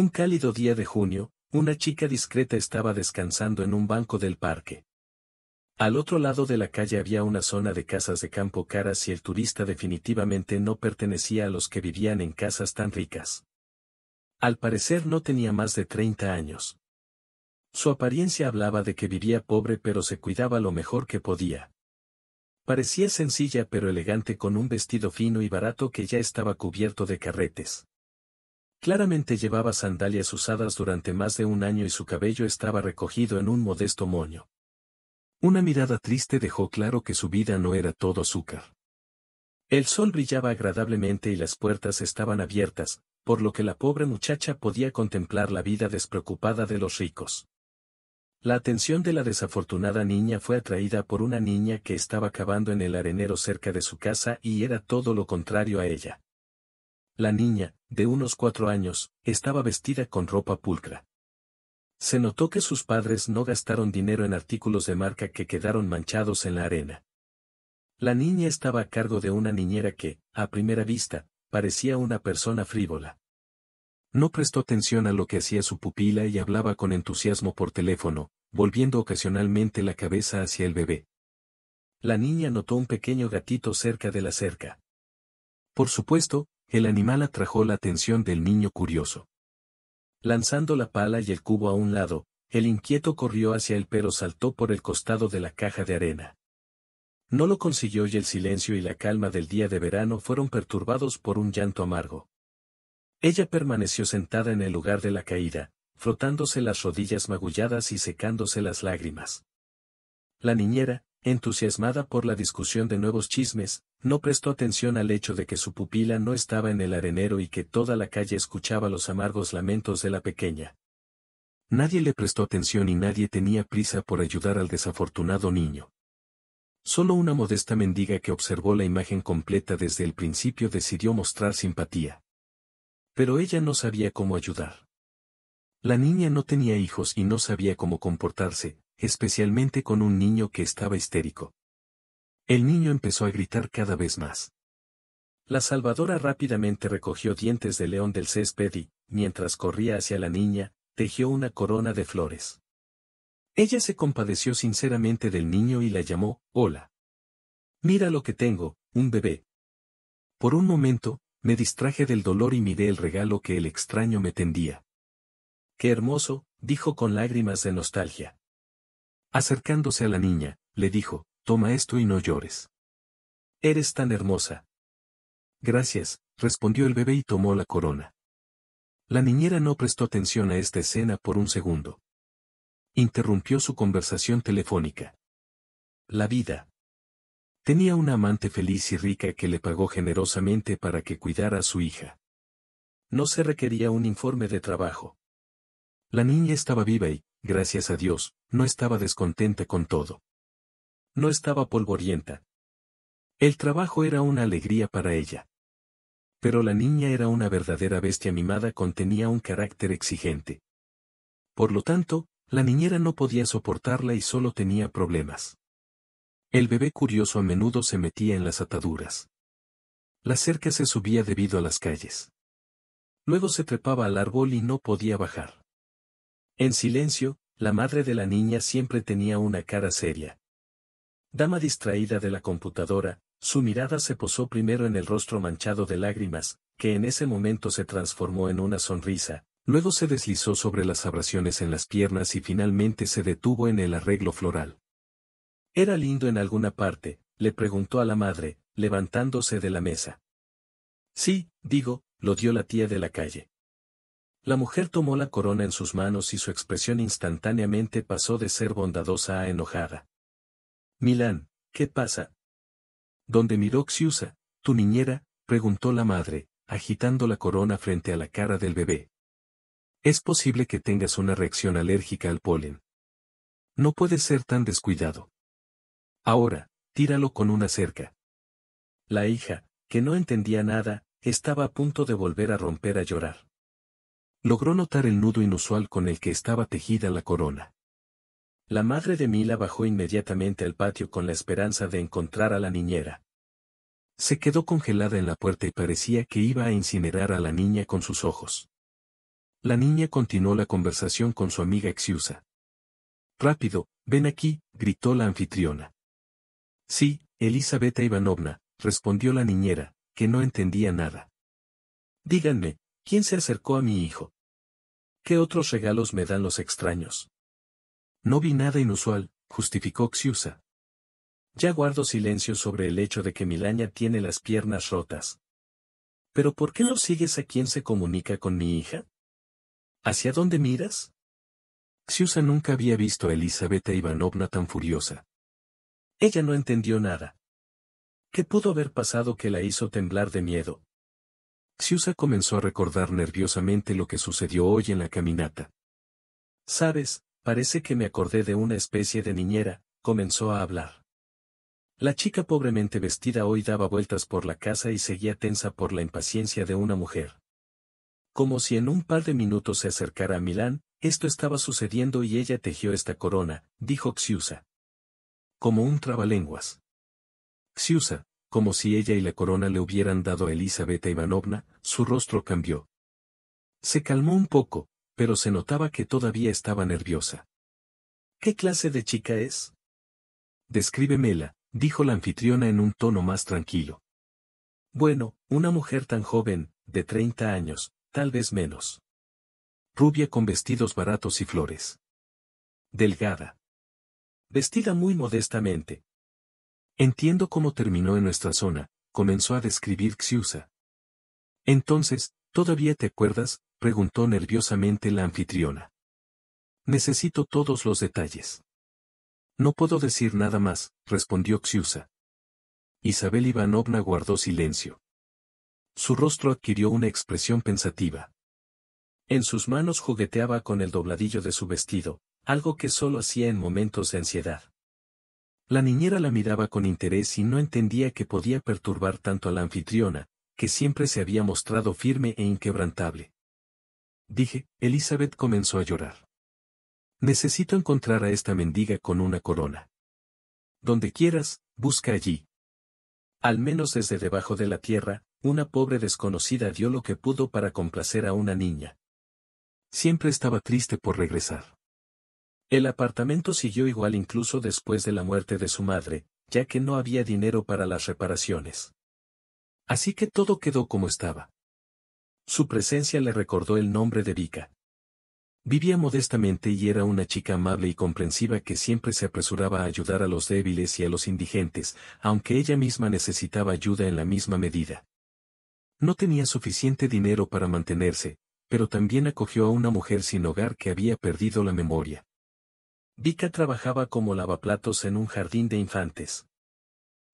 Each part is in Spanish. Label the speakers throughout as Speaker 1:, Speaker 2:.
Speaker 1: Un cálido día de junio, una chica discreta estaba descansando en un banco del parque. Al otro lado de la calle había una zona de casas de campo caras y el turista definitivamente no pertenecía a los que vivían en casas tan ricas. Al parecer no tenía más de 30 años. Su apariencia hablaba de que vivía pobre pero se cuidaba lo mejor que podía. Parecía sencilla pero elegante con un vestido fino y barato que ya estaba cubierto de carretes. Claramente llevaba sandalias usadas durante más de un año y su cabello estaba recogido en un modesto moño. Una mirada triste dejó claro que su vida no era todo azúcar. El sol brillaba agradablemente y las puertas estaban abiertas, por lo que la pobre muchacha podía contemplar la vida despreocupada de los ricos. La atención de la desafortunada niña fue atraída por una niña que estaba cavando en el arenero cerca de su casa y era todo lo contrario a ella. La niña, de unos cuatro años, estaba vestida con ropa pulcra. Se notó que sus padres no gastaron dinero en artículos de marca que quedaron manchados en la arena. La niña estaba a cargo de una niñera que, a primera vista, parecía una persona frívola. No prestó atención a lo que hacía su pupila y hablaba con entusiasmo por teléfono, volviendo ocasionalmente la cabeza hacia el bebé. La niña notó un pequeño gatito cerca de la cerca. Por supuesto, el animal atrajo la atención del niño curioso. Lanzando la pala y el cubo a un lado, el inquieto corrió hacia él pero saltó por el costado de la caja de arena. No lo consiguió y el silencio y la calma del día de verano fueron perturbados por un llanto amargo. Ella permaneció sentada en el lugar de la caída, frotándose las rodillas magulladas y secándose las lágrimas. La niñera, entusiasmada por la discusión de nuevos chismes, no prestó atención al hecho de que su pupila no estaba en el arenero y que toda la calle escuchaba los amargos lamentos de la pequeña. Nadie le prestó atención y nadie tenía prisa por ayudar al desafortunado niño. Solo una modesta mendiga que observó la imagen completa desde el principio decidió mostrar simpatía. Pero ella no sabía cómo ayudar. La niña no tenía hijos y no sabía cómo comportarse, especialmente con un niño que estaba histérico. El niño empezó a gritar cada vez más. La salvadora rápidamente recogió dientes de león del césped y, mientras corría hacia la niña, tejió una corona de flores. Ella se compadeció sinceramente del niño y la llamó, Hola. Mira lo que tengo, un bebé. Por un momento, me distraje del dolor y miré el regalo que el extraño me tendía. Qué hermoso, dijo con lágrimas de nostalgia. Acercándose a la niña, le dijo, Toma esto y no llores. Eres tan hermosa. Gracias, respondió el bebé y tomó la corona. La niñera no prestó atención a esta escena por un segundo. Interrumpió su conversación telefónica. La vida. Tenía una amante feliz y rica que le pagó generosamente para que cuidara a su hija. No se requería un informe de trabajo. La niña estaba viva y, gracias a Dios, no estaba descontenta con todo. No estaba polvorienta. El trabajo era una alegría para ella. Pero la niña era una verdadera bestia mimada contenía tenía un carácter exigente. Por lo tanto, la niñera no podía soportarla y solo tenía problemas. El bebé curioso a menudo se metía en las ataduras. La cerca se subía debido a las calles. Luego se trepaba al árbol y no podía bajar. En silencio, la madre de la niña siempre tenía una cara seria. Dama distraída de la computadora, su mirada se posó primero en el rostro manchado de lágrimas, que en ese momento se transformó en una sonrisa, luego se deslizó sobre las abrasiones en las piernas y finalmente se detuvo en el arreglo floral. ¿Era lindo en alguna parte? le preguntó a la madre, levantándose de la mesa. Sí, digo, lo dio la tía de la calle. La mujer tomó la corona en sus manos y su expresión instantáneamente pasó de ser bondadosa a enojada. Milán, ¿qué pasa? ¿Dónde miró Xiusa, tu niñera? preguntó la madre, agitando la corona frente a la cara del bebé. Es posible que tengas una reacción alérgica al polen. No puedes ser tan descuidado. Ahora, tíralo con una cerca. La hija, que no entendía nada, estaba a punto de volver a romper a llorar. Logró notar el nudo inusual con el que estaba tejida la corona. La madre de Mila bajó inmediatamente al patio con la esperanza de encontrar a la niñera. Se quedó congelada en la puerta y parecía que iba a incinerar a la niña con sus ojos. La niña continuó la conversación con su amiga Exiusa. Rápido, ven aquí, gritó la anfitriona. Sí, Elizabeta Ivanovna, respondió la niñera, que no entendía nada. Díganme, ¿Quién se acercó a mi hijo? ¿Qué otros regalos me dan los extraños? No vi nada inusual, justificó Xiusa. Ya guardo silencio sobre el hecho de que Milaña tiene las piernas rotas. ¿Pero por qué no sigues a quien se comunica con mi hija? ¿Hacia dónde miras? Xiusa nunca había visto a Elizabeth Ivanovna tan furiosa. Ella no entendió nada. ¿Qué pudo haber pasado que la hizo temblar de miedo? Xiusa comenzó a recordar nerviosamente lo que sucedió hoy en la caminata. Sabes, parece que me acordé de una especie de niñera, comenzó a hablar. La chica pobremente vestida hoy daba vueltas por la casa y seguía tensa por la impaciencia de una mujer. Como si en un par de minutos se acercara a Milán, esto estaba sucediendo y ella tejió esta corona, dijo Xiusa. Como un trabalenguas. Xiusa, como si ella y la corona le hubieran dado a Elizabeth Ivanovna, su rostro cambió. Se calmó un poco, pero se notaba que todavía estaba nerviosa. ¿Qué clase de chica es? Descríbemela, dijo la anfitriona en un tono más tranquilo. Bueno, una mujer tan joven, de 30 años, tal vez menos. Rubia con vestidos baratos y flores. Delgada. Vestida muy modestamente, Entiendo cómo terminó en nuestra zona, comenzó a describir Xiusa. Entonces, ¿todavía te acuerdas? preguntó nerviosamente la anfitriona. Necesito todos los detalles. No puedo decir nada más, respondió Xiusa. Isabel Ivanovna guardó silencio. Su rostro adquirió una expresión pensativa. En sus manos jugueteaba con el dobladillo de su vestido, algo que solo hacía en momentos de ansiedad. La niñera la miraba con interés y no entendía que podía perturbar tanto a la anfitriona, que siempre se había mostrado firme e inquebrantable. Dije, Elizabeth comenzó a llorar. Necesito encontrar a esta mendiga con una corona. Donde quieras, busca allí. Al menos desde debajo de la tierra, una pobre desconocida dio lo que pudo para complacer a una niña. Siempre estaba triste por regresar. El apartamento siguió igual incluso después de la muerte de su madre, ya que no había dinero para las reparaciones. Así que todo quedó como estaba. Su presencia le recordó el nombre de Vika. Vivía modestamente y era una chica amable y comprensiva que siempre se apresuraba a ayudar a los débiles y a los indigentes, aunque ella misma necesitaba ayuda en la misma medida. No tenía suficiente dinero para mantenerse, pero también acogió a una mujer sin hogar que había perdido la memoria. Vika trabajaba como lavaplatos en un jardín de infantes.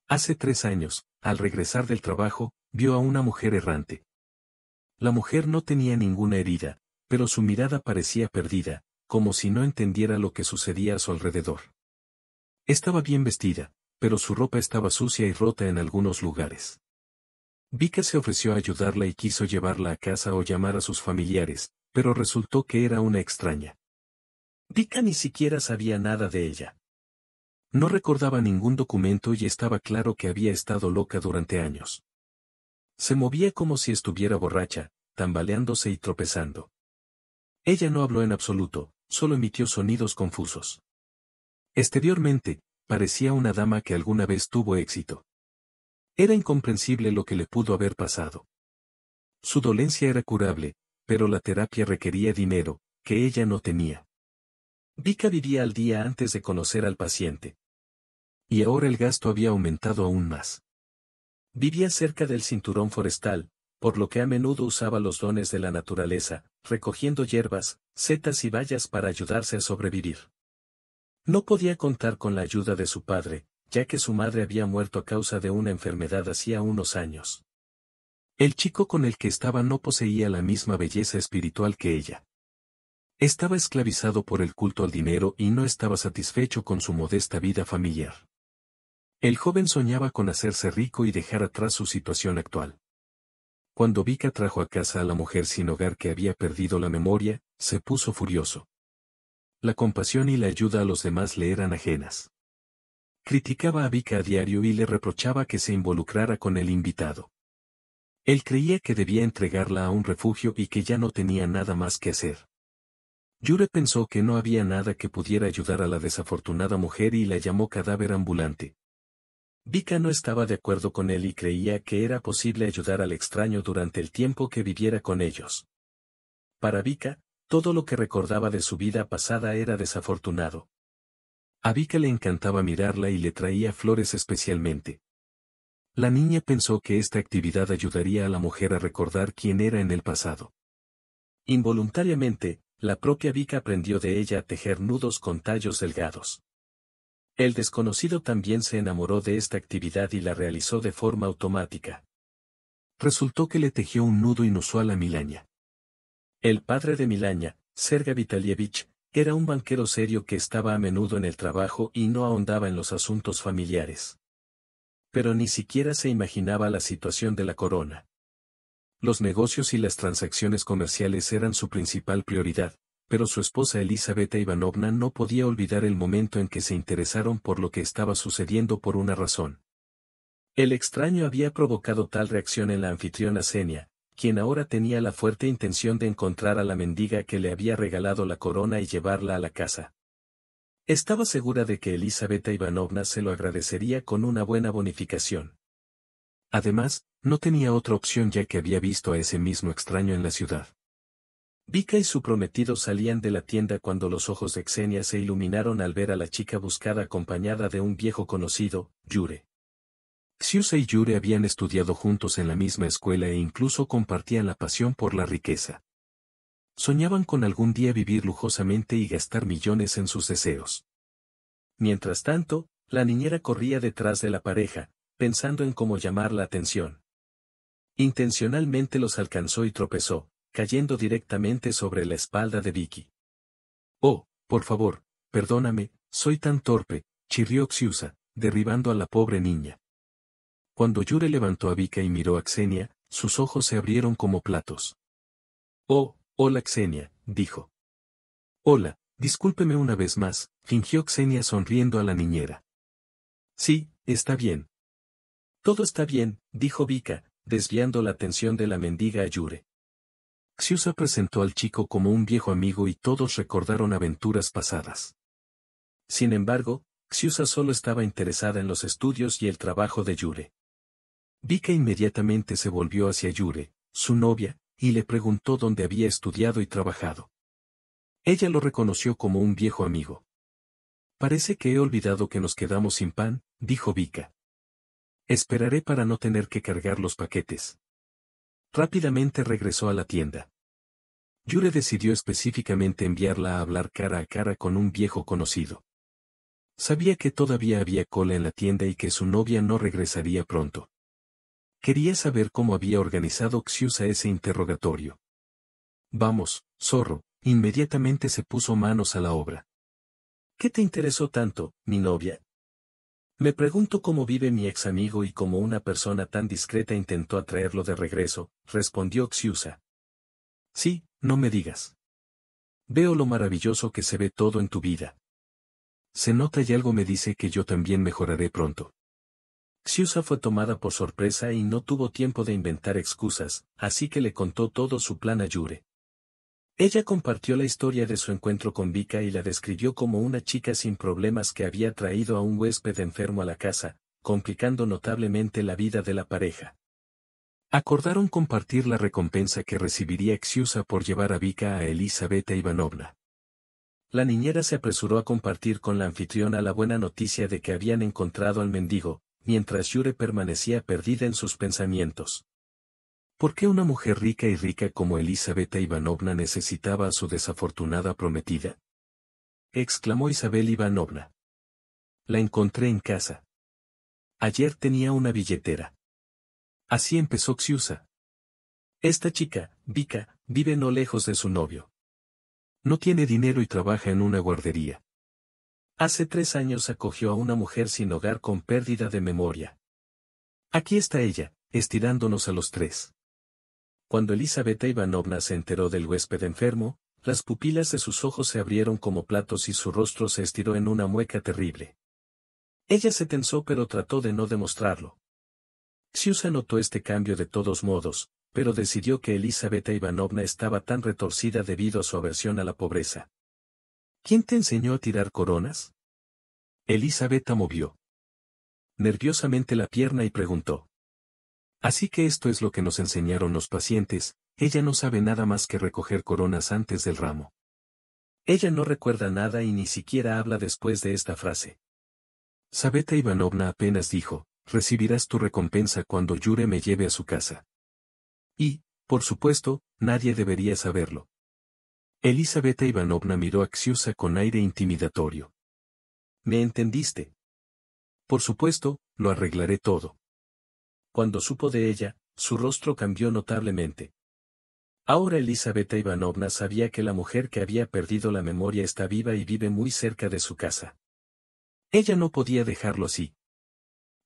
Speaker 1: Hace tres años, al regresar del trabajo, vio a una mujer errante. La mujer no tenía ninguna herida, pero su mirada parecía perdida, como si no entendiera lo que sucedía a su alrededor. Estaba bien vestida, pero su ropa estaba sucia y rota en algunos lugares. Vika se ofreció a ayudarla y quiso llevarla a casa o llamar a sus familiares, pero resultó que era una extraña. Dica ni siquiera sabía nada de ella. No recordaba ningún documento y estaba claro que había estado loca durante años. Se movía como si estuviera borracha, tambaleándose y tropezando. Ella no habló en absoluto, solo emitió sonidos confusos. Exteriormente, parecía una dama que alguna vez tuvo éxito. Era incomprensible lo que le pudo haber pasado. Su dolencia era curable, pero la terapia requería dinero, que ella no tenía. Vika vivía al día antes de conocer al paciente. Y ahora el gasto había aumentado aún más. Vivía cerca del cinturón forestal, por lo que a menudo usaba los dones de la naturaleza, recogiendo hierbas, setas y bayas para ayudarse a sobrevivir. No podía contar con la ayuda de su padre, ya que su madre había muerto a causa de una enfermedad hacía unos años. El chico con el que estaba no poseía la misma belleza espiritual que ella. Estaba esclavizado por el culto al dinero y no estaba satisfecho con su modesta vida familiar. El joven soñaba con hacerse rico y dejar atrás su situación actual. Cuando Vika trajo a casa a la mujer sin hogar que había perdido la memoria, se puso furioso. La compasión y la ayuda a los demás le eran ajenas. Criticaba a Vika a diario y le reprochaba que se involucrara con el invitado. Él creía que debía entregarla a un refugio y que ya no tenía nada más que hacer. Yure pensó que no había nada que pudiera ayudar a la desafortunada mujer y la llamó cadáver ambulante. Vika no estaba de acuerdo con él y creía que era posible ayudar al extraño durante el tiempo que viviera con ellos. Para Vika, todo lo que recordaba de su vida pasada era desafortunado. A Vika le encantaba mirarla y le traía flores especialmente. La niña pensó que esta actividad ayudaría a la mujer a recordar quién era en el pasado. Involuntariamente, la propia Vika aprendió de ella a tejer nudos con tallos delgados. El desconocido también se enamoró de esta actividad y la realizó de forma automática. Resultó que le tejió un nudo inusual a Milaña. El padre de Milaña, Serga Vitalievich, era un banquero serio que estaba a menudo en el trabajo y no ahondaba en los asuntos familiares. Pero ni siquiera se imaginaba la situación de la corona. Los negocios y las transacciones comerciales eran su principal prioridad, pero su esposa Elizabeth Ivanovna no podía olvidar el momento en que se interesaron por lo que estaba sucediendo por una razón. El extraño había provocado tal reacción en la anfitriona Senia, quien ahora tenía la fuerte intención de encontrar a la mendiga que le había regalado la corona y llevarla a la casa. Estaba segura de que Elizabeth Ivanovna se lo agradecería con una buena bonificación. Además, no tenía otra opción ya que había visto a ese mismo extraño en la ciudad. Vika y su prometido salían de la tienda cuando los ojos de Xenia se iluminaron al ver a la chica buscada acompañada de un viejo conocido, Yure. Xiusa y Yure habían estudiado juntos en la misma escuela e incluso compartían la pasión por la riqueza. Soñaban con algún día vivir lujosamente y gastar millones en sus deseos. Mientras tanto, la niñera corría detrás de la pareja, pensando en cómo llamar la atención. Intencionalmente los alcanzó y tropezó, cayendo directamente sobre la espalda de Vicky. Oh, por favor, perdóname, soy tan torpe, chirrió Xiusa, derribando a la pobre niña. Cuando Yure levantó a Vicky y miró a Xenia, sus ojos se abrieron como platos. Oh, hola Xenia, dijo. Hola, discúlpeme una vez más, fingió Xenia sonriendo a la niñera. Sí, está bien, todo está bien, dijo Vika, desviando la atención de la mendiga Yure. Xiusa presentó al chico como un viejo amigo y todos recordaron aventuras pasadas. Sin embargo, Xiusa solo estaba interesada en los estudios y el trabajo de Yure. Vika inmediatamente se volvió hacia Yure, su novia, y le preguntó dónde había estudiado y trabajado. Ella lo reconoció como un viejo amigo. Parece que he olvidado que nos quedamos sin pan, dijo Vika. Esperaré para no tener que cargar los paquetes. Rápidamente regresó a la tienda. Yure decidió específicamente enviarla a hablar cara a cara con un viejo conocido. Sabía que todavía había cola en la tienda y que su novia no regresaría pronto. Quería saber cómo había organizado Xiusa ese interrogatorio. Vamos, zorro, inmediatamente se puso manos a la obra. ¿Qué te interesó tanto, mi novia? Me pregunto cómo vive mi ex amigo y cómo una persona tan discreta intentó atraerlo de regreso, respondió Xiusa. Sí, no me digas. Veo lo maravilloso que se ve todo en tu vida. Se nota y algo me dice que yo también mejoraré pronto. Xiusa fue tomada por sorpresa y no tuvo tiempo de inventar excusas, así que le contó todo su plan a Yure. Ella compartió la historia de su encuentro con Vika y la describió como una chica sin problemas que había traído a un huésped enfermo a la casa, complicando notablemente la vida de la pareja. Acordaron compartir la recompensa que recibiría Xiusa por llevar a Vika a Elisabetta Ivanovna. La niñera se apresuró a compartir con la anfitriona la buena noticia de que habían encontrado al mendigo, mientras Yure permanecía perdida en sus pensamientos. ¿Por qué una mujer rica y rica como Elisabetta Ivanovna necesitaba a su desafortunada prometida? exclamó Isabel Ivanovna. La encontré en casa. Ayer tenía una billetera. Así empezó Xiusa. Esta chica, Vika, vive no lejos de su novio. No tiene dinero y trabaja en una guardería. Hace tres años acogió a una mujer sin hogar con pérdida de memoria. Aquí está ella, estirándonos a los tres. Cuando Elizabeth Ivanovna se enteró del huésped enfermo, las pupilas de sus ojos se abrieron como platos y su rostro se estiró en una mueca terrible. Ella se tensó pero trató de no demostrarlo. Siusa notó este cambio de todos modos, pero decidió que Elizabeth Ivanovna estaba tan retorcida debido a su aversión a la pobreza. ¿Quién te enseñó a tirar coronas? Elizabeth movió nerviosamente la pierna y preguntó. Así que esto es lo que nos enseñaron los pacientes, ella no sabe nada más que recoger coronas antes del ramo. Ella no recuerda nada y ni siquiera habla después de esta frase. Sabeta Ivanovna apenas dijo, recibirás tu recompensa cuando Yure me lleve a su casa. Y, por supuesto, nadie debería saberlo. Elizabeta Ivanovna miró a con aire intimidatorio. ¿Me entendiste? Por supuesto, lo arreglaré todo. Cuando supo de ella, su rostro cambió notablemente. Ahora Elisabetta Ivanovna sabía que la mujer que había perdido la memoria está viva y vive muy cerca de su casa. Ella no podía dejarlo así.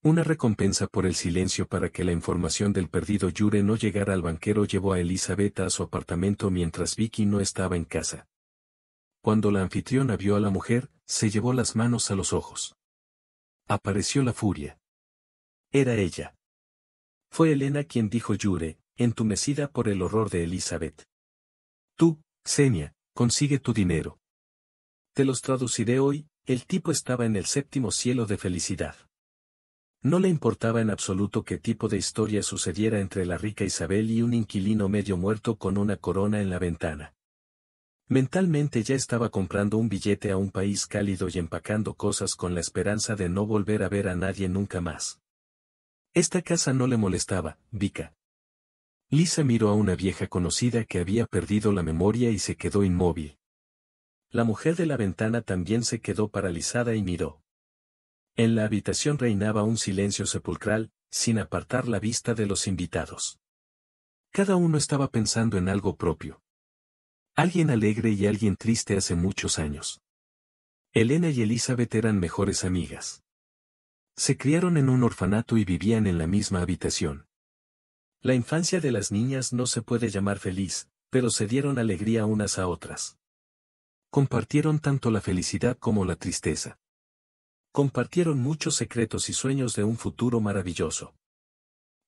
Speaker 1: Una recompensa por el silencio para que la información del perdido Yure no llegara al banquero llevó a Elizabeth a su apartamento mientras Vicky no estaba en casa. Cuando la anfitriona vio a la mujer, se llevó las manos a los ojos. Apareció la furia. Era ella. Fue Elena quien dijo Yure, entumecida por el horror de Elizabeth. Tú, Xenia, consigue tu dinero. Te los traduciré hoy, el tipo estaba en el séptimo cielo de felicidad. No le importaba en absoluto qué tipo de historia sucediera entre la rica Isabel y un inquilino medio muerto con una corona en la ventana. Mentalmente ya estaba comprando un billete a un país cálido y empacando cosas con la esperanza de no volver a ver a nadie nunca más. Esta casa no le molestaba, Vika. Lisa miró a una vieja conocida que había perdido la memoria y se quedó inmóvil. La mujer de la ventana también se quedó paralizada y miró. En la habitación reinaba un silencio sepulcral, sin apartar la vista de los invitados. Cada uno estaba pensando en algo propio. Alguien alegre y alguien triste hace muchos años. Elena y Elizabeth eran mejores amigas. Se criaron en un orfanato y vivían en la misma habitación. La infancia de las niñas no se puede llamar feliz, pero se dieron alegría unas a otras. Compartieron tanto la felicidad como la tristeza. Compartieron muchos secretos y sueños de un futuro maravilloso.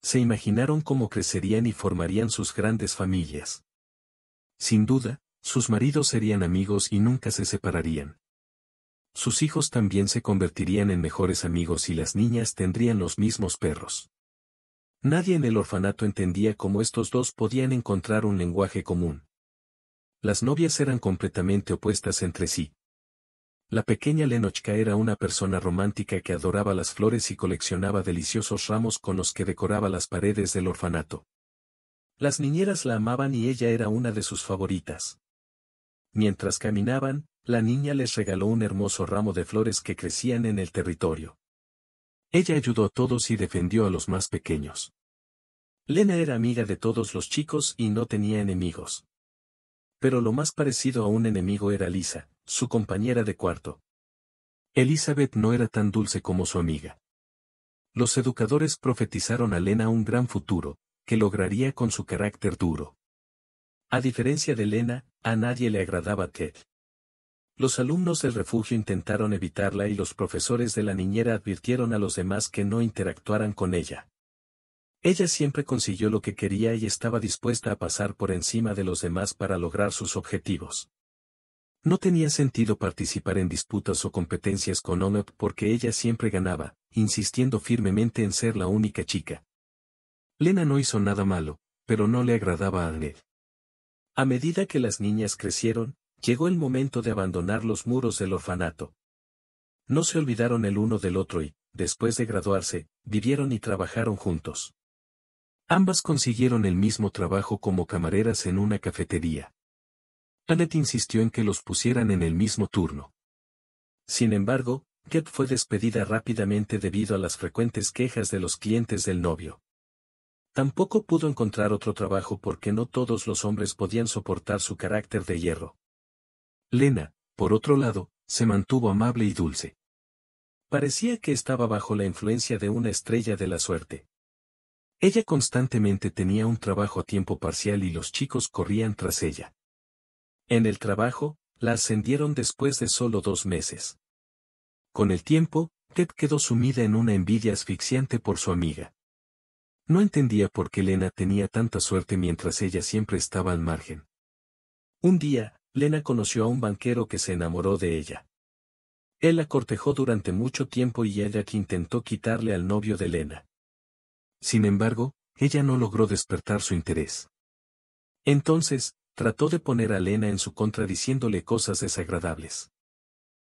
Speaker 1: Se imaginaron cómo crecerían y formarían sus grandes familias. Sin duda, sus maridos serían amigos y nunca se separarían. Sus hijos también se convertirían en mejores amigos y las niñas tendrían los mismos perros. Nadie en el orfanato entendía cómo estos dos podían encontrar un lenguaje común. Las novias eran completamente opuestas entre sí. La pequeña Lenochka era una persona romántica que adoraba las flores y coleccionaba deliciosos ramos con los que decoraba las paredes del orfanato. Las niñeras la amaban y ella era una de sus favoritas. Mientras caminaban, la niña les regaló un hermoso ramo de flores que crecían en el territorio. Ella ayudó a todos y defendió a los más pequeños. Lena era amiga de todos los chicos y no tenía enemigos. Pero lo más parecido a un enemigo era Lisa, su compañera de cuarto. Elizabeth no era tan dulce como su amiga. Los educadores profetizaron a Lena un gran futuro, que lograría con su carácter duro. A diferencia de Lena, a nadie le agradaba Ted. Los alumnos del refugio intentaron evitarla y los profesores de la niñera advirtieron a los demás que no interactuaran con ella. Ella siempre consiguió lo que quería y estaba dispuesta a pasar por encima de los demás para lograr sus objetivos. No tenía sentido participar en disputas o competencias con Onop porque ella siempre ganaba, insistiendo firmemente en ser la única chica. Lena no hizo nada malo, pero no le agradaba a Annette. A medida que las niñas crecieron, Llegó el momento de abandonar los muros del orfanato. No se olvidaron el uno del otro y, después de graduarse, vivieron y trabajaron juntos. Ambas consiguieron el mismo trabajo como camareras en una cafetería. Annette insistió en que los pusieran en el mismo turno. Sin embargo, Get fue despedida rápidamente debido a las frecuentes quejas de los clientes del novio. Tampoco pudo encontrar otro trabajo porque no todos los hombres podían soportar su carácter de hierro. Lena, por otro lado, se mantuvo amable y dulce. Parecía que estaba bajo la influencia de una estrella de la suerte. Ella constantemente tenía un trabajo a tiempo parcial y los chicos corrían tras ella. En el trabajo, la ascendieron después de solo dos meses. Con el tiempo, Ted quedó sumida en una envidia asfixiante por su amiga. No entendía por qué Lena tenía tanta suerte mientras ella siempre estaba al margen. Un día, Lena conoció a un banquero que se enamoró de ella. Él la cortejó durante mucho tiempo y ella que intentó quitarle al novio de Lena. Sin embargo, ella no logró despertar su interés. Entonces, trató de poner a Lena en su contra diciéndole cosas desagradables.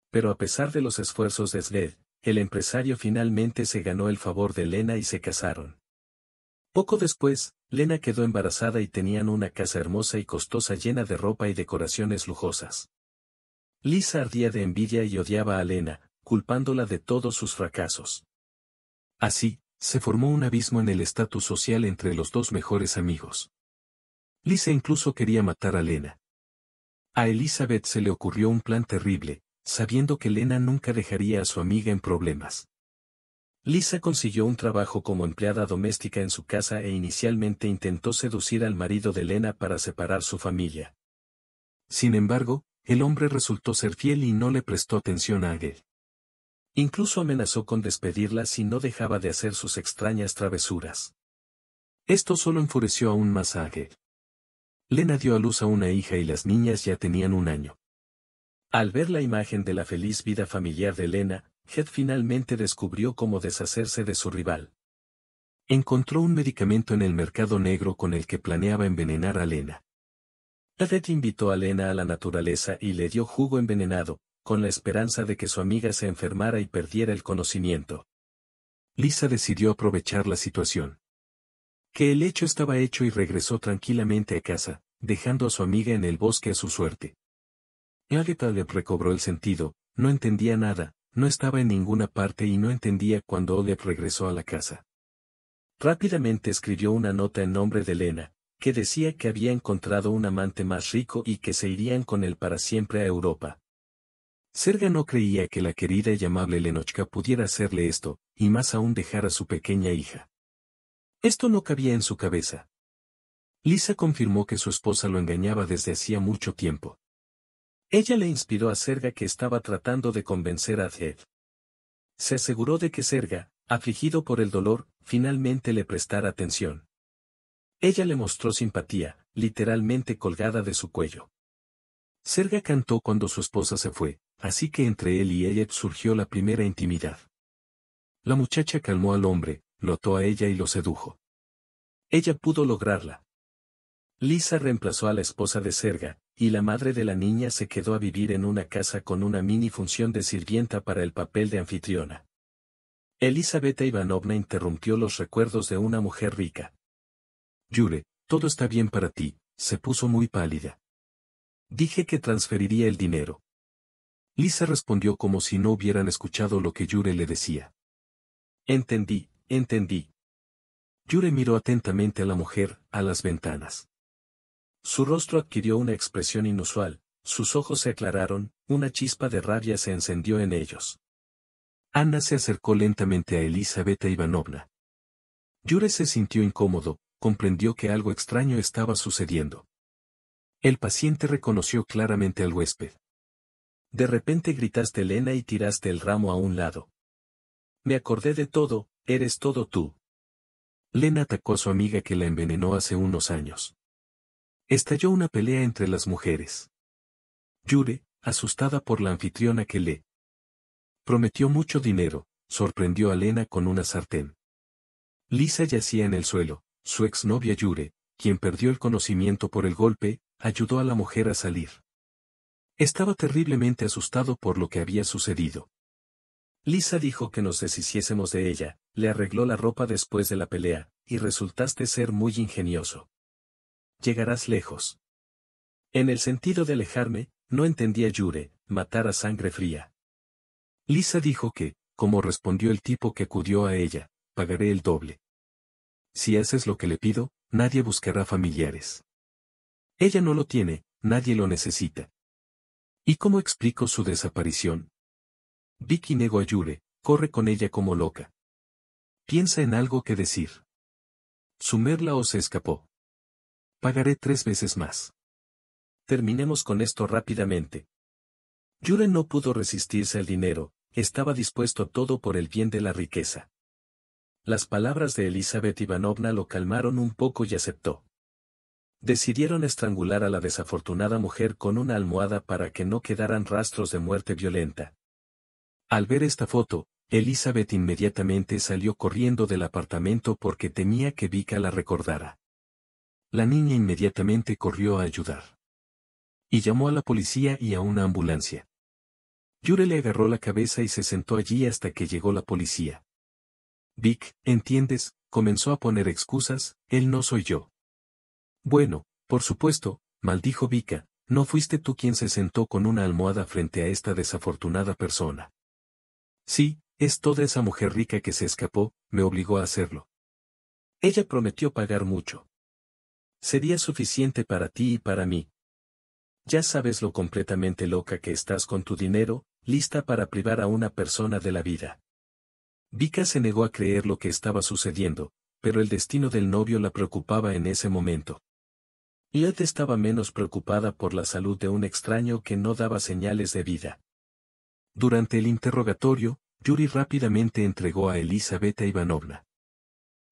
Speaker 1: Pero a pesar de los esfuerzos de Sled, el empresario finalmente se ganó el favor de Lena y se casaron. Poco después, Lena quedó embarazada y tenían una casa hermosa y costosa llena de ropa y decoraciones lujosas. Lisa ardía de envidia y odiaba a Lena, culpándola de todos sus fracasos. Así, se formó un abismo en el estatus social entre los dos mejores amigos. Lisa incluso quería matar a Lena. A Elizabeth se le ocurrió un plan terrible, sabiendo que Lena nunca dejaría a su amiga en problemas. Lisa consiguió un trabajo como empleada doméstica en su casa e inicialmente intentó seducir al marido de Lena para separar su familia. Sin embargo, el hombre resultó ser fiel y no le prestó atención a Agel. Incluso amenazó con despedirla si no dejaba de hacer sus extrañas travesuras. Esto solo enfureció aún más a Agel. Lena dio a luz a una hija y las niñas ya tenían un año. Al ver la imagen de la feliz vida familiar de Lena, Head finalmente descubrió cómo deshacerse de su rival. Encontró un medicamento en el mercado negro con el que planeaba envenenar a Lena. Ted invitó a Lena a la naturaleza y le dio jugo envenenado, con la esperanza de que su amiga se enfermara y perdiera el conocimiento. Lisa decidió aprovechar la situación. Que el hecho estaba hecho y regresó tranquilamente a casa, dejando a su amiga en el bosque a su suerte. Agatha le recobró el sentido, no entendía nada, no estaba en ninguna parte y no entendía cuando Olev regresó a la casa. Rápidamente escribió una nota en nombre de Elena, que decía que había encontrado un amante más rico y que se irían con él para siempre a Europa. Serga no creía que la querida y amable Lenochka pudiera hacerle esto, y más aún dejar a su pequeña hija. Esto no cabía en su cabeza. Lisa confirmó que su esposa lo engañaba desde hacía mucho tiempo. Ella le inspiró a Serga que estaba tratando de convencer a Zed. Se aseguró de que Serga, afligido por el dolor, finalmente le prestara atención. Ella le mostró simpatía, literalmente colgada de su cuello. Serga cantó cuando su esposa se fue, así que entre él y ella surgió la primera intimidad. La muchacha calmó al hombre, lo a ella y lo sedujo. Ella pudo lograrla, Lisa reemplazó a la esposa de Serga, y la madre de la niña se quedó a vivir en una casa con una mini función de sirvienta para el papel de anfitriona. Elizabeth Ivanovna interrumpió los recuerdos de una mujer rica. Yure, todo está bien para ti, se puso muy pálida. Dije que transferiría el dinero. Lisa respondió como si no hubieran escuchado lo que Yure le decía. Entendí, entendí. Yure miró atentamente a la mujer, a las ventanas. Su rostro adquirió una expresión inusual, sus ojos se aclararon, una chispa de rabia se encendió en ellos. Ana se acercó lentamente a Elisabetta Ivanovna. Yure se sintió incómodo, comprendió que algo extraño estaba sucediendo. El paciente reconoció claramente al huésped. De repente gritaste Lena y tiraste el ramo a un lado. Me acordé de todo, eres todo tú. Lena atacó a su amiga que la envenenó hace unos años. Estalló una pelea entre las mujeres. Yure, asustada por la anfitriona que le prometió mucho dinero, sorprendió a Lena con una sartén. Lisa yacía en el suelo, su exnovia Yure, quien perdió el conocimiento por el golpe, ayudó a la mujer a salir. Estaba terriblemente asustado por lo que había sucedido. Lisa dijo que nos deshiciésemos de ella, le arregló la ropa después de la pelea, y resultaste ser muy ingenioso llegarás lejos. En el sentido de alejarme, no entendía Yure, matar a sangre fría. Lisa dijo que, como respondió el tipo que acudió a ella, pagaré el doble. Si haces lo que le pido, nadie buscará familiares. Ella no lo tiene, nadie lo necesita. ¿Y cómo explico su desaparición? Vicky negó a Yure, corre con ella como loca. Piensa en algo que decir. Sumerla o se escapó. Pagaré tres veces más. Terminemos con esto rápidamente. Yuren no pudo resistirse al dinero, estaba dispuesto a todo por el bien de la riqueza. Las palabras de Elizabeth Ivanovna lo calmaron un poco y aceptó. Decidieron estrangular a la desafortunada mujer con una almohada para que no quedaran rastros de muerte violenta. Al ver esta foto, Elizabeth inmediatamente salió corriendo del apartamento porque temía que Vika la recordara. La niña inmediatamente corrió a ayudar. Y llamó a la policía y a una ambulancia. Yure le agarró la cabeza y se sentó allí hasta que llegó la policía. Vic, ¿entiendes? comenzó a poner excusas, él no soy yo. Bueno, por supuesto, maldijo Vica. no fuiste tú quien se sentó con una almohada frente a esta desafortunada persona. Sí, es toda esa mujer rica que se escapó, me obligó a hacerlo. Ella prometió pagar mucho. Sería suficiente para ti y para mí. Ya sabes lo completamente loca que estás con tu dinero, lista para privar a una persona de la vida. Vika se negó a creer lo que estaba sucediendo, pero el destino del novio la preocupaba en ese momento. Él estaba menos preocupada por la salud de un extraño que no daba señales de vida. Durante el interrogatorio, Yuri rápidamente entregó a Elisabetta Ivanovna.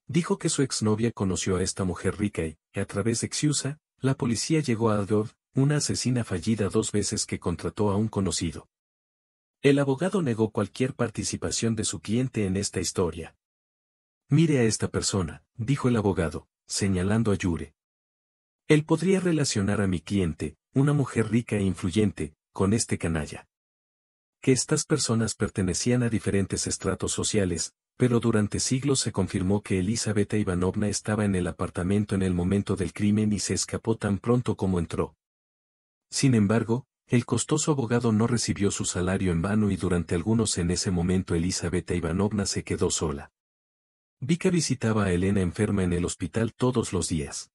Speaker 1: Dijo que su exnovia conoció a esta mujer rica y, a través de Xiusa, la policía llegó a Adolf, una asesina fallida dos veces que contrató a un conocido. El abogado negó cualquier participación de su cliente en esta historia. Mire a esta persona, dijo el abogado, señalando a Yure. Él podría relacionar a mi cliente, una mujer rica e influyente, con este canalla. Que estas personas pertenecían a diferentes estratos sociales, pero durante siglos se confirmó que Elizabeth Ivanovna estaba en el apartamento en el momento del crimen y se escapó tan pronto como entró. Sin embargo, el costoso abogado no recibió su salario en vano y durante algunos en ese momento Elisabetta Ivanovna se quedó sola. Vika visitaba a Elena enferma en el hospital todos los días.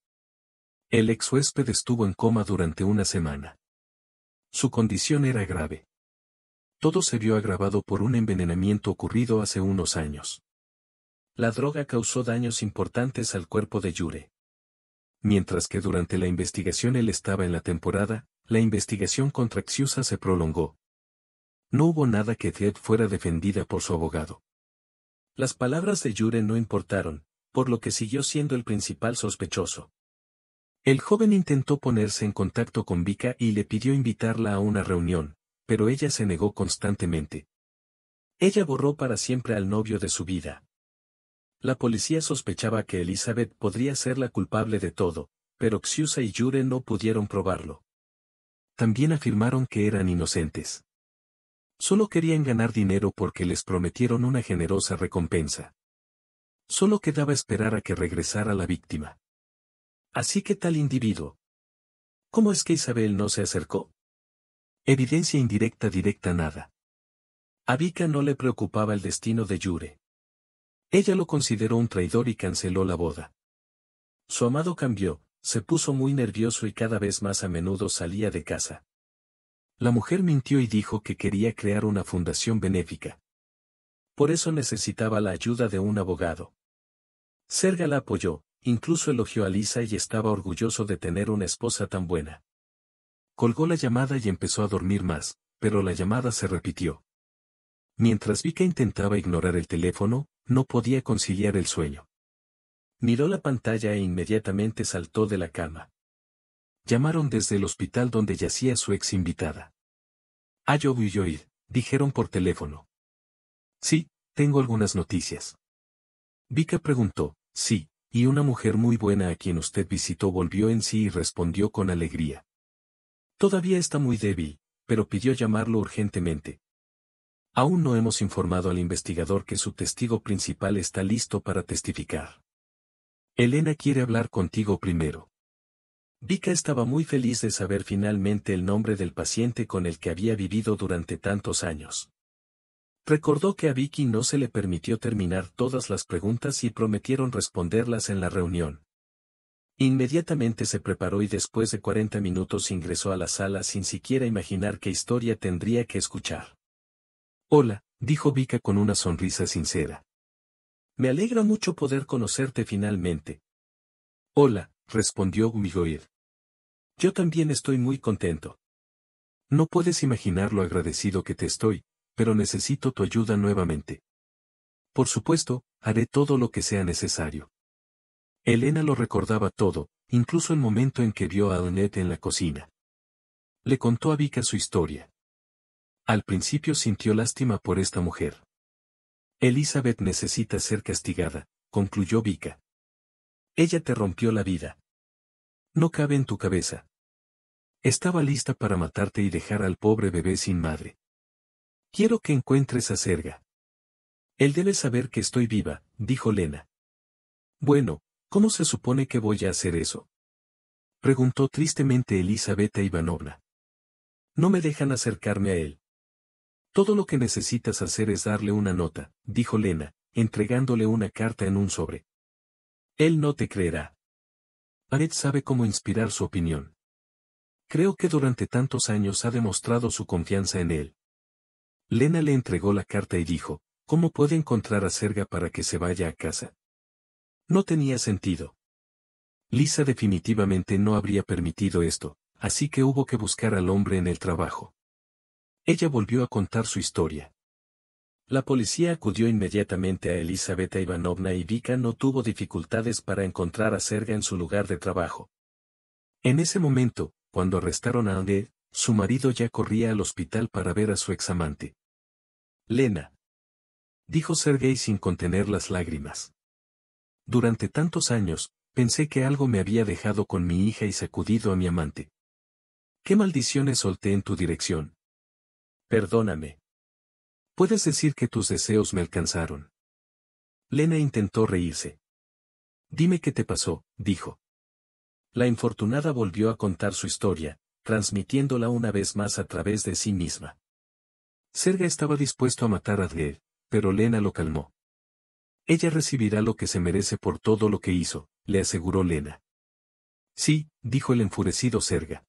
Speaker 1: El ex huésped estuvo en coma durante una semana. Su condición era grave todo se vio agravado por un envenenamiento ocurrido hace unos años. La droga causó daños importantes al cuerpo de Yure. Mientras que durante la investigación él estaba en la temporada, la investigación contra Xiusa se prolongó. No hubo nada que Ted fuera defendida por su abogado. Las palabras de Yure no importaron, por lo que siguió siendo el principal sospechoso. El joven intentó ponerse en contacto con Vika y le pidió invitarla a una reunión, pero ella se negó constantemente. Ella borró para siempre al novio de su vida. La policía sospechaba que Elizabeth podría ser la culpable de todo, pero Xiusa y Yure no pudieron probarlo. También afirmaron que eran inocentes. Solo querían ganar dinero porque les prometieron una generosa recompensa. Solo quedaba esperar a que regresara la víctima. Así que tal individuo. ¿Cómo es que Isabel no se acercó? Evidencia indirecta directa nada. A Vika no le preocupaba el destino de Yure. Ella lo consideró un traidor y canceló la boda. Su amado cambió, se puso muy nervioso y cada vez más a menudo salía de casa. La mujer mintió y dijo que quería crear una fundación benéfica. Por eso necesitaba la ayuda de un abogado. Serga la apoyó, incluso elogió a Lisa y estaba orgulloso de tener una esposa tan buena. Colgó la llamada y empezó a dormir más, pero la llamada se repitió. Mientras Vika intentaba ignorar el teléfono, no podía conciliar el sueño. Miró la pantalla e inmediatamente saltó de la cama. Llamaron desde el hospital donde yacía su ex invitada. Ayo ir, dijeron por teléfono. Sí, tengo algunas noticias. Vika preguntó, sí, y una mujer muy buena a quien usted visitó volvió en sí y respondió con alegría. Todavía está muy débil, pero pidió llamarlo urgentemente. Aún no hemos informado al investigador que su testigo principal está listo para testificar. Elena quiere hablar contigo primero. Vika estaba muy feliz de saber finalmente el nombre del paciente con el que había vivido durante tantos años. Recordó que a Vicky no se le permitió terminar todas las preguntas y prometieron responderlas en la reunión. Inmediatamente se preparó y después de 40 minutos ingresó a la sala sin siquiera imaginar qué historia tendría que escuchar. Hola, dijo Vika con una sonrisa sincera. Me alegra mucho poder conocerte finalmente. Hola, respondió Umigoir. Yo también estoy muy contento. No puedes imaginar lo agradecido que te estoy, pero necesito tu ayuda nuevamente. Por supuesto, haré todo lo que sea necesario. Elena lo recordaba todo, incluso el momento en que vio a Annette en la cocina. Le contó a Vika su historia. Al principio sintió lástima por esta mujer. Elizabeth necesita ser castigada, concluyó Vika. Ella te rompió la vida. No cabe en tu cabeza. Estaba lista para matarte y dejar al pobre bebé sin madre. Quiero que encuentres a Serga. Él debe saber que estoy viva, dijo Lena. Bueno, ¿Cómo se supone que voy a hacer eso? Preguntó tristemente Elisabetta Ivanovna. No me dejan acercarme a él. Todo lo que necesitas hacer es darle una nota, dijo Lena, entregándole una carta en un sobre. Él no te creerá. Pared sabe cómo inspirar su opinión. Creo que durante tantos años ha demostrado su confianza en él. Lena le entregó la carta y dijo, ¿cómo puede encontrar a Serga para que se vaya a casa? No tenía sentido. Lisa definitivamente no habría permitido esto, así que hubo que buscar al hombre en el trabajo. Ella volvió a contar su historia. La policía acudió inmediatamente a Elisabetta Ivanovna y Vika no tuvo dificultades para encontrar a Serga en su lugar de trabajo. En ese momento, cuando arrestaron a André, su marido ya corría al hospital para ver a su examante. Lena. Dijo Sergei sin contener las lágrimas. Durante tantos años, pensé que algo me había dejado con mi hija y sacudido a mi amante. ¿Qué maldiciones solté en tu dirección? Perdóname. Puedes decir que tus deseos me alcanzaron. Lena intentó reírse. Dime qué te pasó, dijo. La infortunada volvió a contar su historia, transmitiéndola una vez más a través de sí misma. Serga estaba dispuesto a matar a Dred, pero Lena lo calmó. Ella recibirá lo que se merece por todo lo que hizo, le aseguró Lena. Sí, dijo el enfurecido Serga.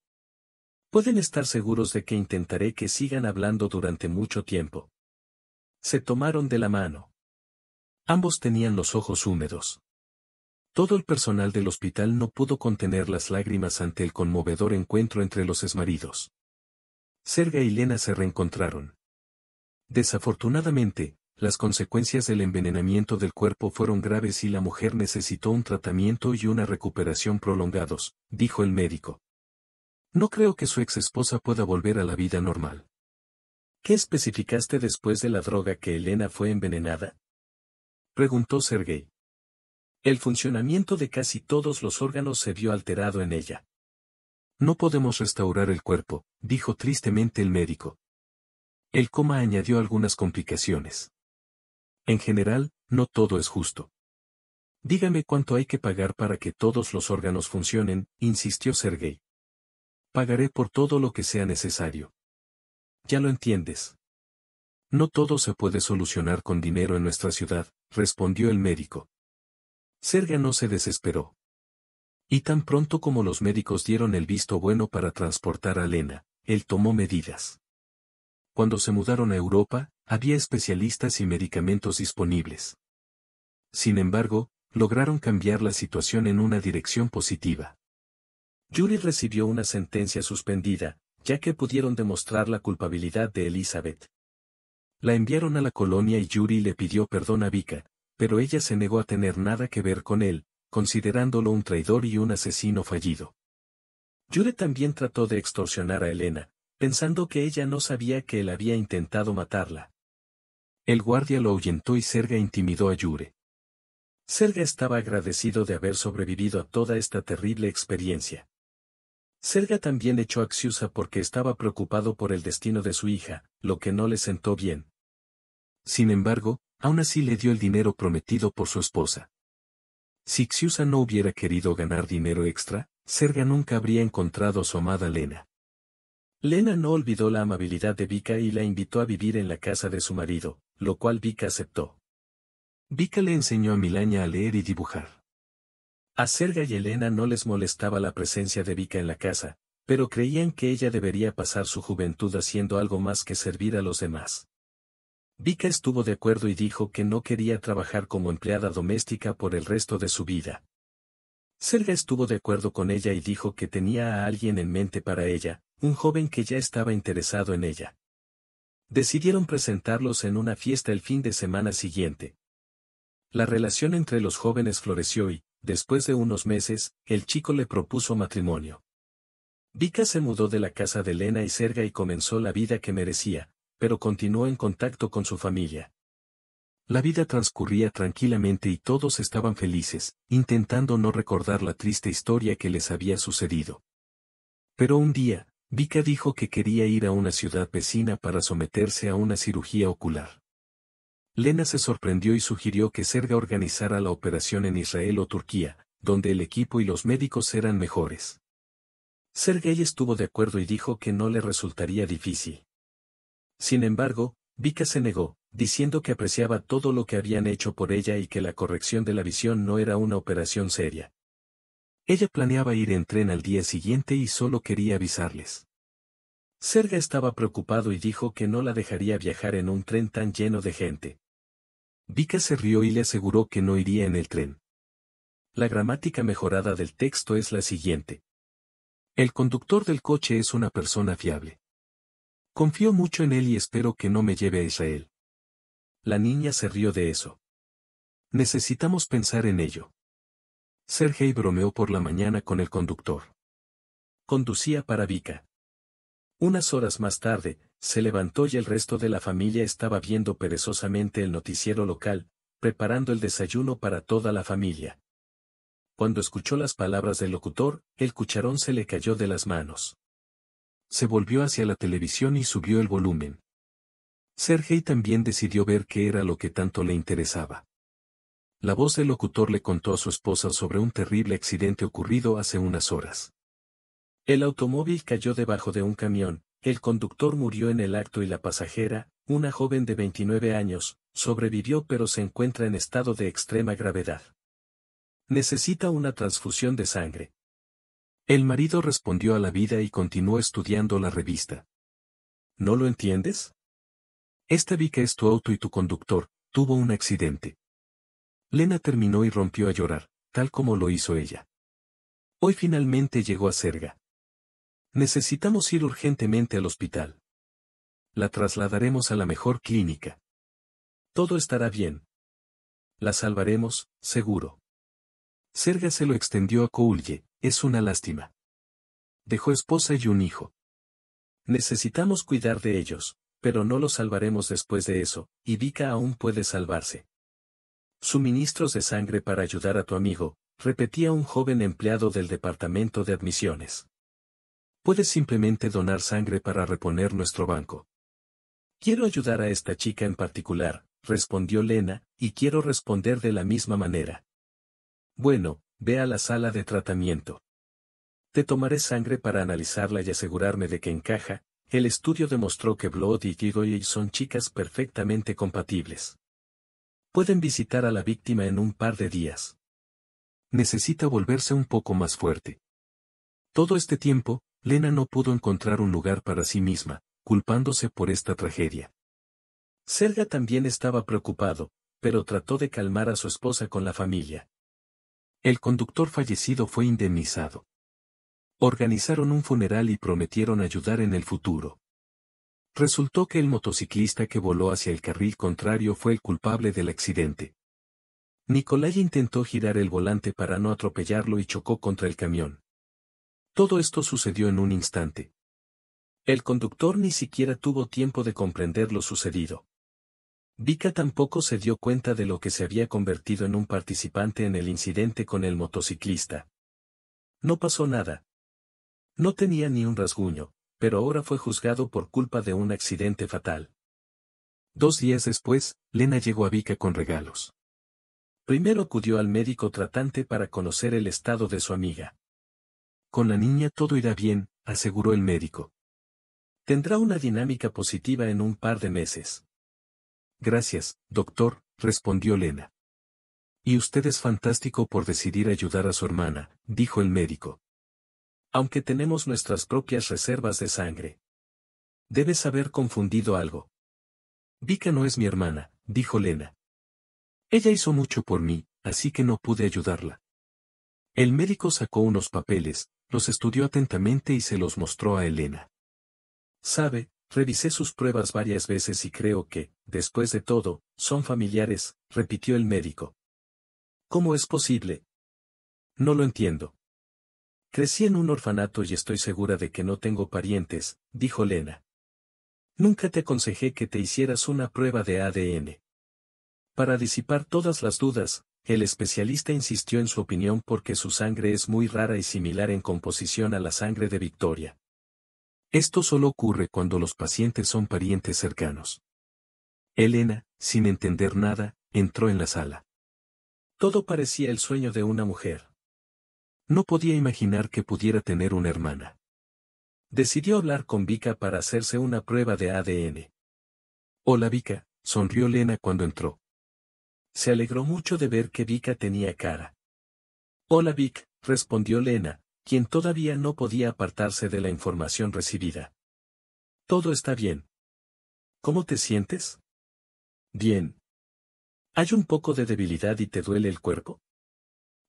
Speaker 1: Pueden estar seguros de que intentaré que sigan hablando durante mucho tiempo. Se tomaron de la mano. Ambos tenían los ojos húmedos. Todo el personal del hospital no pudo contener las lágrimas ante el conmovedor encuentro entre los esmaridos. Serga y Lena se reencontraron. Desafortunadamente, las consecuencias del envenenamiento del cuerpo fueron graves y la mujer necesitó un tratamiento y una recuperación prolongados, dijo el médico. No creo que su exesposa pueda volver a la vida normal. ¿Qué especificaste después de la droga que Elena fue envenenada? preguntó Sergey. El funcionamiento de casi todos los órganos se vio alterado en ella. No podemos restaurar el cuerpo, dijo tristemente el médico. El coma añadió algunas complicaciones. En general, no todo es justo. Dígame cuánto hay que pagar para que todos los órganos funcionen, insistió Sergei. Pagaré por todo lo que sea necesario. Ya lo entiendes. No todo se puede solucionar con dinero en nuestra ciudad, respondió el médico. Serga no se desesperó. Y tan pronto como los médicos dieron el visto bueno para transportar a Lena, él tomó medidas. Cuando se mudaron a Europa, había especialistas y medicamentos disponibles. Sin embargo, lograron cambiar la situación en una dirección positiva. Yuri recibió una sentencia suspendida, ya que pudieron demostrar la culpabilidad de Elizabeth. La enviaron a la colonia y Yuri le pidió perdón a Vika, pero ella se negó a tener nada que ver con él, considerándolo un traidor y un asesino fallido. Yuri también trató de extorsionar a Elena, pensando que ella no sabía que él había intentado matarla. El guardia lo ahuyentó y Serga intimidó a Yure. Serga estaba agradecido de haber sobrevivido a toda esta terrible experiencia. Serga también echó a Xiusa porque estaba preocupado por el destino de su hija, lo que no le sentó bien. Sin embargo, aún así le dio el dinero prometido por su esposa. Si Xiusa no hubiera querido ganar dinero extra, Serga nunca habría encontrado a su amada Lena. Lena no olvidó la amabilidad de Vika y la invitó a vivir en la casa de su marido, lo cual Vika aceptó. Vika le enseñó a Milaña a leer y dibujar. A Serga y Elena no les molestaba la presencia de Vika en la casa, pero creían que ella debería pasar su juventud haciendo algo más que servir a los demás. Vika estuvo de acuerdo y dijo que no quería trabajar como empleada doméstica por el resto de su vida. Serga estuvo de acuerdo con ella y dijo que tenía a alguien en mente para ella, un joven que ya estaba interesado en ella decidieron presentarlos en una fiesta el fin de semana siguiente. La relación entre los jóvenes floreció y, después de unos meses, el chico le propuso matrimonio. Vika se mudó de la casa de Elena y Serga y comenzó la vida que merecía, pero continuó en contacto con su familia. La vida transcurría tranquilamente y todos estaban felices, intentando no recordar la triste historia que les había sucedido. Pero un día, Vika dijo que quería ir a una ciudad vecina para someterse a una cirugía ocular. Lena se sorprendió y sugirió que Serga organizara la operación en Israel o Turquía, donde el equipo y los médicos eran mejores. Sergei estuvo de acuerdo y dijo que no le resultaría difícil. Sin embargo, Vika se negó, diciendo que apreciaba todo lo que habían hecho por ella y que la corrección de la visión no era una operación seria, ella planeaba ir en tren al día siguiente y solo quería avisarles. Serga estaba preocupado y dijo que no la dejaría viajar en un tren tan lleno de gente. Vika se rió y le aseguró que no iría en el tren. La gramática mejorada del texto es la siguiente. El conductor del coche es una persona fiable. Confío mucho en él y espero que no me lleve a Israel. La niña se rió de eso. Necesitamos pensar en ello. Sergei bromeó por la mañana con el conductor. Conducía para Vika. Unas horas más tarde, se levantó y el resto de la familia estaba viendo perezosamente el noticiero local, preparando el desayuno para toda la familia. Cuando escuchó las palabras del locutor, el cucharón se le cayó de las manos. Se volvió hacia la televisión y subió el volumen. Sergei también decidió ver qué era lo que tanto le interesaba. La voz del locutor le contó a su esposa sobre un terrible accidente ocurrido hace unas horas. El automóvil cayó debajo de un camión, el conductor murió en el acto y la pasajera, una joven de 29 años, sobrevivió pero se encuentra en estado de extrema gravedad. Necesita una transfusión de sangre. El marido respondió a la vida y continuó estudiando la revista. ¿No lo entiendes? Esta vi que es tu auto y tu conductor, tuvo un accidente. Lena terminó y rompió a llorar, tal como lo hizo ella. Hoy finalmente llegó a Serga. Necesitamos ir urgentemente al hospital. La trasladaremos a la mejor clínica. Todo estará bien. La salvaremos, seguro. Serga se lo extendió a Koulye, es una lástima. Dejó esposa y un hijo. Necesitamos cuidar de ellos, pero no los salvaremos después de eso, y Vika aún puede salvarse. Suministros de sangre para ayudar a tu amigo, repetía un joven empleado del departamento de admisiones. Puedes simplemente donar sangre para reponer nuestro banco. Quiero ayudar a esta chica en particular, respondió Lena, y quiero responder de la misma manera. Bueno, ve a la sala de tratamiento. Te tomaré sangre para analizarla y asegurarme de que encaja, el estudio demostró que Blood y Gigoy son chicas perfectamente compatibles pueden visitar a la víctima en un par de días. Necesita volverse un poco más fuerte. Todo este tiempo, Lena no pudo encontrar un lugar para sí misma, culpándose por esta tragedia. Selga también estaba preocupado, pero trató de calmar a su esposa con la familia. El conductor fallecido fue indemnizado. Organizaron un funeral y prometieron ayudar en el futuro. Resultó que el motociclista que voló hacia el carril contrario fue el culpable del accidente. Nicolai intentó girar el volante para no atropellarlo y chocó contra el camión. Todo esto sucedió en un instante. El conductor ni siquiera tuvo tiempo de comprender lo sucedido. Vika tampoco se dio cuenta de lo que se había convertido en un participante en el incidente con el motociclista. No pasó nada. No tenía ni un rasguño, pero ahora fue juzgado por culpa de un accidente fatal. Dos días después, Lena llegó a Vika con regalos. Primero acudió al médico tratante para conocer el estado de su amiga. Con la niña todo irá bien, aseguró el médico. Tendrá una dinámica positiva en un par de meses. Gracias, doctor, respondió Lena. Y usted es fantástico por decidir ayudar a su hermana, dijo el médico aunque tenemos nuestras propias reservas de sangre. Debes haber confundido algo. que no es mi hermana, dijo Lena. Ella hizo mucho por mí, así que no pude ayudarla. El médico sacó unos papeles, los estudió atentamente y se los mostró a Elena. Sabe, revisé sus pruebas varias veces y creo que, después de todo, son familiares, repitió el médico. ¿Cómo es posible? No lo entiendo. Crecí en un orfanato y estoy segura de que no tengo parientes, dijo Lena. Nunca te aconsejé que te hicieras una prueba de ADN. Para disipar todas las dudas, el especialista insistió en su opinión porque su sangre es muy rara y similar en composición a la sangre de Victoria. Esto solo ocurre cuando los pacientes son parientes cercanos. Elena, sin entender nada, entró en la sala. Todo parecía el sueño de una mujer. No podía imaginar que pudiera tener una hermana. Decidió hablar con Vika para hacerse una prueba de ADN. Hola Vika, sonrió Lena cuando entró. Se alegró mucho de ver que Vika tenía cara. Hola Vic, respondió Lena, quien todavía no podía apartarse de la información recibida. Todo está bien. ¿Cómo te sientes? Bien. ¿Hay un poco de debilidad y te duele el cuerpo?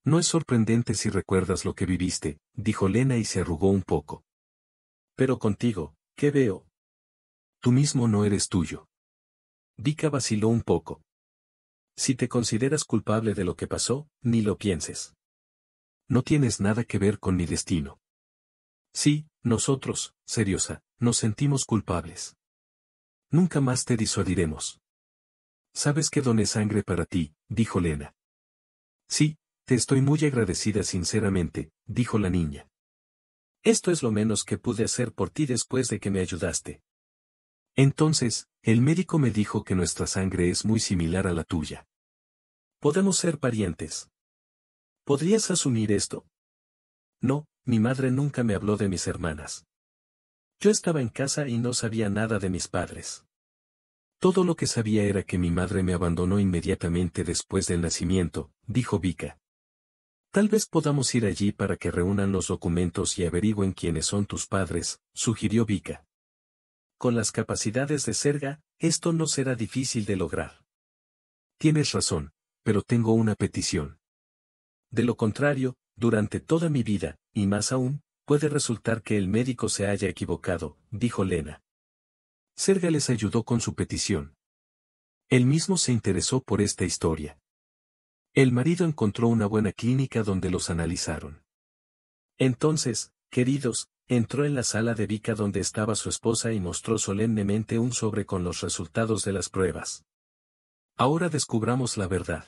Speaker 1: No es sorprendente si recuerdas lo que viviste, dijo Lena y se arrugó un poco. Pero contigo, ¿qué veo? Tú mismo no eres tuyo. Dica vaciló un poco. Si te consideras culpable de lo que pasó, ni lo pienses. No tienes nada que ver con mi destino. Sí, nosotros, Seriosa, nos sentimos culpables. Nunca más te disuadiremos. Sabes que doné sangre para ti, dijo Lena. Sí, te estoy muy agradecida sinceramente, dijo la niña. Esto es lo menos que pude hacer por ti después de que me ayudaste. Entonces, el médico me dijo que nuestra sangre es muy similar a la tuya. Podemos ser parientes. ¿Podrías asumir esto? No, mi madre nunca me habló de mis hermanas. Yo estaba en casa y no sabía nada de mis padres. Todo lo que sabía era que mi madre me abandonó inmediatamente después del nacimiento, dijo Vika. Tal vez podamos ir allí para que reúnan los documentos y averigüen quiénes son tus padres, sugirió Vika. Con las capacidades de Serga, esto no será difícil de lograr. Tienes razón, pero tengo una petición. De lo contrario, durante toda mi vida, y más aún, puede resultar que el médico se haya equivocado, dijo Lena. Serga les ayudó con su petición. Él mismo se interesó por esta historia. El marido encontró una buena clínica donde los analizaron. Entonces, queridos, entró en la sala de Vika donde estaba su esposa y mostró solemnemente un sobre con los resultados de las pruebas. Ahora descubramos la verdad.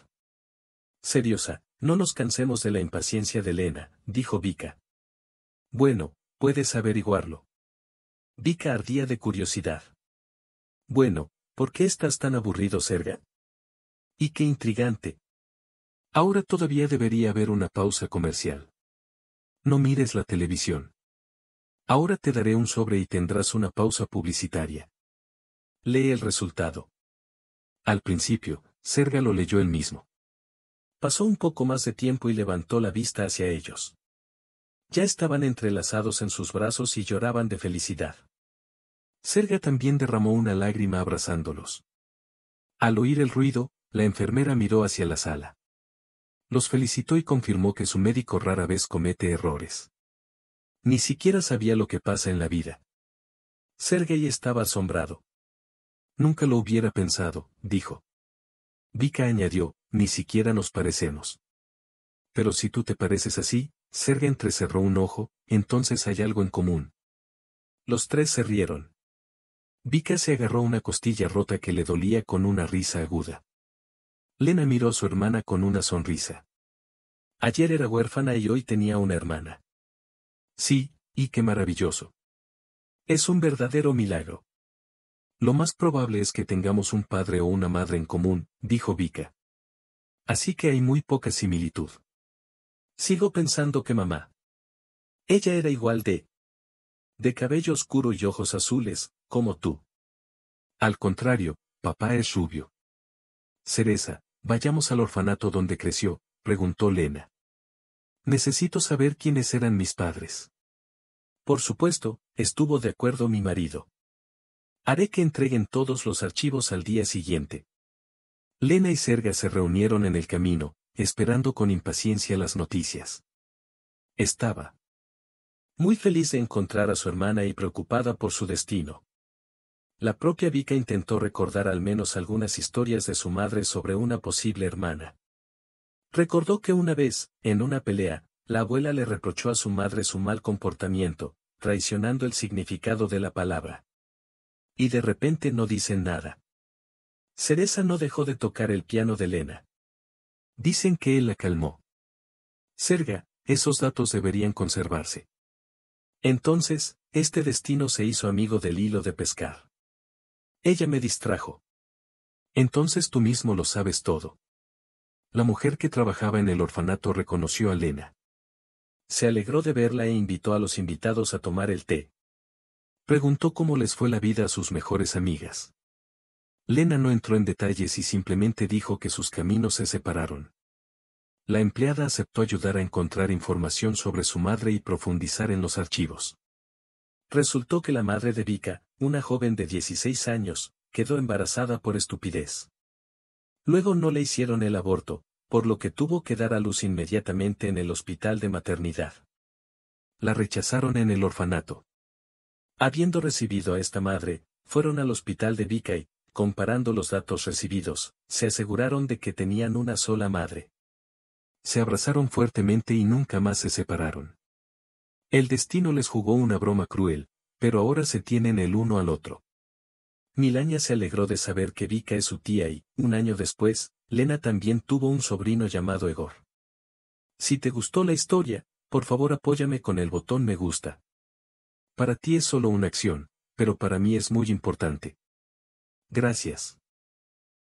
Speaker 1: Seriosa, no nos cansemos de la impaciencia de Elena, dijo Vika. Bueno, puedes averiguarlo. Vika ardía de curiosidad. Bueno, ¿por qué estás tan aburrido, Serga? Y qué intrigante, Ahora todavía debería haber una pausa comercial. No mires la televisión. Ahora te daré un sobre y tendrás una pausa publicitaria. Lee el resultado. Al principio, Serga lo leyó él mismo. Pasó un poco más de tiempo y levantó la vista hacia ellos. Ya estaban entrelazados en sus brazos y lloraban de felicidad. Serga también derramó una lágrima abrazándolos. Al oír el ruido, la enfermera miró hacia la sala los felicitó y confirmó que su médico rara vez comete errores. Ni siquiera sabía lo que pasa en la vida. Sergey estaba asombrado. Nunca lo hubiera pensado, dijo. Vika añadió, ni siquiera nos parecemos. Pero si tú te pareces así, Sergey entrecerró un ojo, entonces hay algo en común. Los tres se rieron. Vika se agarró una costilla rota que le dolía con una risa aguda. Lena miró a su hermana con una sonrisa. Ayer era huérfana y hoy tenía una hermana. Sí, y qué maravilloso. Es un verdadero milagro. Lo más probable es que tengamos un padre o una madre en común, dijo Vika. Así que hay muy poca similitud. Sigo pensando que mamá. Ella era igual de... De cabello oscuro y ojos azules, como tú. Al contrario, papá es rubio. Cereza, vayamos al orfanato donde creció, preguntó Lena. Necesito saber quiénes eran mis padres. Por supuesto, estuvo de acuerdo mi marido. Haré que entreguen todos los archivos al día siguiente. Lena y Serga se reunieron en el camino, esperando con impaciencia las noticias. Estaba muy feliz de encontrar a su hermana y preocupada por su destino. La propia Vika intentó recordar al menos algunas historias de su madre sobre una posible hermana. Recordó que una vez, en una pelea, la abuela le reprochó a su madre su mal comportamiento, traicionando el significado de la palabra. Y de repente no dicen nada. Cereza no dejó de tocar el piano de Elena. Dicen que él la calmó. Serga, esos datos deberían conservarse. Entonces, este destino se hizo amigo del hilo de pescar. Ella me distrajo. Entonces tú mismo lo sabes todo. La mujer que trabajaba en el orfanato reconoció a Lena. Se alegró de verla e invitó a los invitados a tomar el té. Preguntó cómo les fue la vida a sus mejores amigas. Lena no entró en detalles y simplemente dijo que sus caminos se separaron. La empleada aceptó ayudar a encontrar información sobre su madre y profundizar en los archivos. Resultó que la madre de Vika, una joven de 16 años, quedó embarazada por estupidez. Luego no le hicieron el aborto, por lo que tuvo que dar a luz inmediatamente en el hospital de maternidad. La rechazaron en el orfanato. Habiendo recibido a esta madre, fueron al hospital de Vika y, comparando los datos recibidos, se aseguraron de que tenían una sola madre. Se abrazaron fuertemente y nunca más se separaron. El destino les jugó una broma cruel, pero ahora se tienen el uno al otro. Milania se alegró de saber que Vika es su tía y, un año después, Lena también tuvo un sobrino llamado Egor. Si te gustó la historia, por favor apóyame con el botón me gusta. Para ti es solo una acción, pero para mí es muy importante. Gracias.